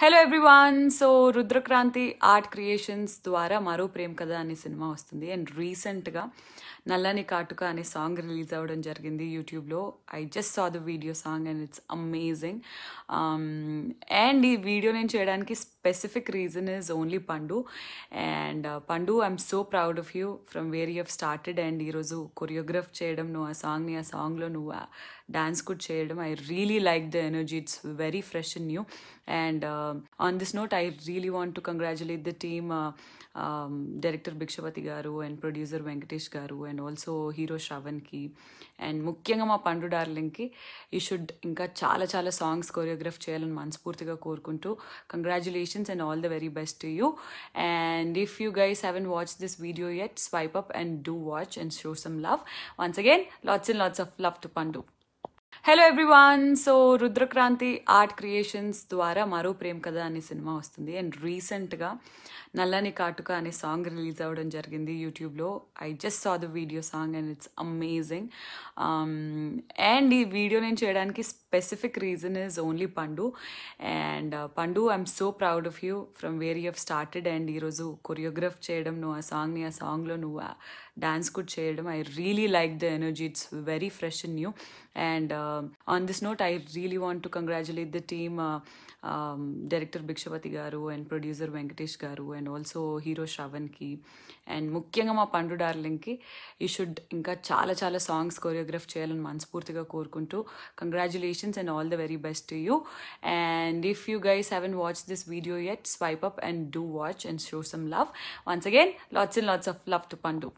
hello everyone so Rudrakranthi art creations ద్వారా మరో ప్రేమ్ కథ అనే సినిమా వస్తుంది అండ్ రీసెంట్గా నల్లని కాటుక అనే సాంగ్ రిలీజ్ అవ్వడం జరిగింది యూట్యూబ్లో I just saw the video song and it's amazing and ఈ వీడియో నేను చేయడానికి specific reason is only Pandu and Pandu I'm so proud of you from where you have started and ఈరోజు కొరియోగ్రాఫ్ చేయడం నువ్వు ఆ సాంగ్ని ఆ సాంగ్లో నువ్వు డ్యాన్స్ కూడా చేయడం I really like the energy it's very fresh in you and Um, on this note, I really want to congratulate the team, uh, um, director Bikshapati Garu and producer Venkatesh Garu and also hero Shravanki and ముఖ్యంగా మా పండు డార్లింగ్కి you should ఇంకా చాలా చాలా songs choreograph చేయాలని మనస్ఫూర్తిగా కోరుకుంటూ congratulations and all the very best to you and if you guys haven't watch this video yet swipe up and do watch and show some love once again lots and lots of love to Pandu hello everyone so Rudrakranthi art creations ద్వారా మరో ప్రేమ కథ అనే cinema వస్తుంది and రీసెంట్గా నల్లని కాటుక అనే song release అవ్వడం జరిగింది యూట్యూబ్లో I just saw the video song and it's amazing and ఈ వీడియో నేను చేయడానికి specific reason is only Pandu and Pandu I'm so proud of you from where you have started and ఈరోజు కొరియోగ్రఫ్ చేయడం నువ్వు ఆ సాంగ్ని ఆ సాంగ్లో నువ్వు డ్యాన్స్ కూడా చేయడం I really like the energy it's very fresh in you and Um, on this note, I really want to congratulate the team, uh, um, director Bikshapati Garu and producer Venkatesh Garu and also hero Shravanki and ముఖ్యంగా మా పండు డార్లింగ్కి you should ఇంకా చాలా చాలా songs choreograph చేయాలని మనస్ఫూర్తిగా కోరుకుంటూ congratulations and all the very best to you and if you guys haven't watch this video yet swipe up and do watch and show some love once again lots and lots of love to పండు